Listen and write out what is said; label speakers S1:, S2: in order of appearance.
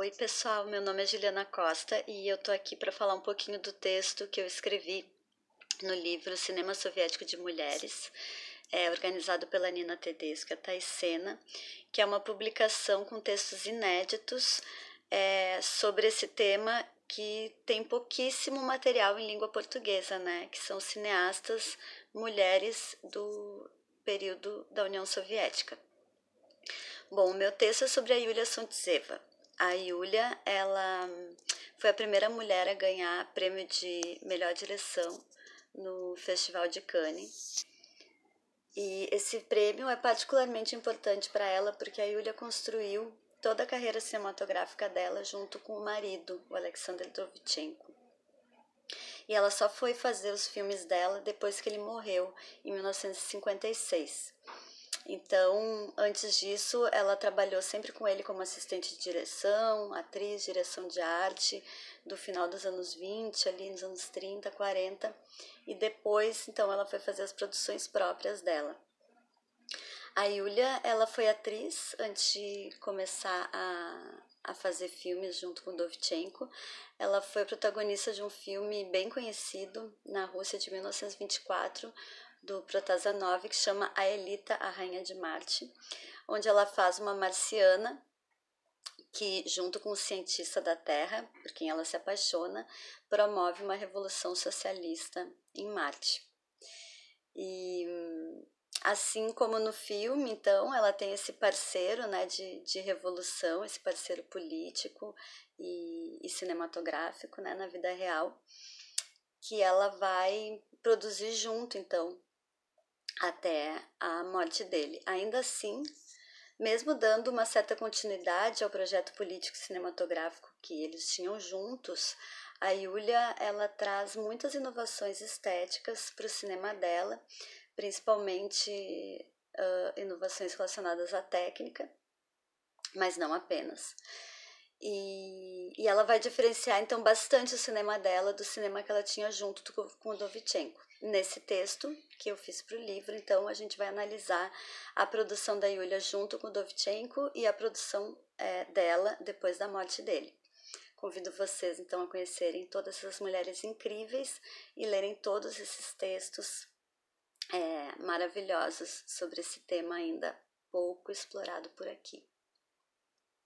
S1: Oi, pessoal, meu nome é Juliana Costa e eu tô aqui para falar um pouquinho do texto que eu escrevi no livro Cinema Soviético de Mulheres, é, organizado pela Nina Tedesco e a Sena, que é uma publicação com textos inéditos é, sobre esse tema que tem pouquíssimo material em língua portuguesa, né? Que são cineastas mulheres do período da União Soviética. Bom, o meu texto é sobre a Yulia Sontseva. A Yulia, ela foi a primeira mulher a ganhar prêmio de melhor direção no Festival de Cannes. E esse prêmio é particularmente importante para ela porque a Yulia construiu toda a carreira cinematográfica dela junto com o marido, o Alexander Dovichenko. E ela só foi fazer os filmes dela depois que ele morreu, em 1956. Então, antes disso, ela trabalhou sempre com ele como assistente de direção, atriz, direção de arte, do final dos anos 20, ali nos anos 30, 40, e depois, então, ela foi fazer as produções próprias dela. A Yulia, ela foi atriz antes de começar a, a fazer filmes junto com Dovchenko. Ela foi protagonista de um filme bem conhecido na Rússia de 1924, do Protasanov, que chama A Elita, a Rainha de Marte, onde ela faz uma marciana que, junto com o cientista da Terra, por quem ela se apaixona, promove uma revolução socialista em Marte. E assim como no filme, então, ela tem esse parceiro né, de, de revolução, esse parceiro político e, e cinematográfico né, na vida real, que ela vai produzir junto, então, até a morte dele. Ainda assim, mesmo dando uma certa continuidade ao projeto político cinematográfico que eles tinham juntos, a Yulia ela traz muitas inovações estéticas para o cinema dela, principalmente uh, inovações relacionadas à técnica, mas não apenas. E, e ela vai diferenciar, então, bastante o cinema dela do cinema que ela tinha junto com, com o Dovichenko. Nesse texto que eu fiz para o livro, então, a gente vai analisar a produção da Yulia junto com o Dovichenko e a produção é, dela depois da morte dele. Convido vocês, então, a conhecerem todas essas mulheres incríveis e lerem todos esses textos é, maravilhosos sobre esse tema ainda pouco explorado por aqui.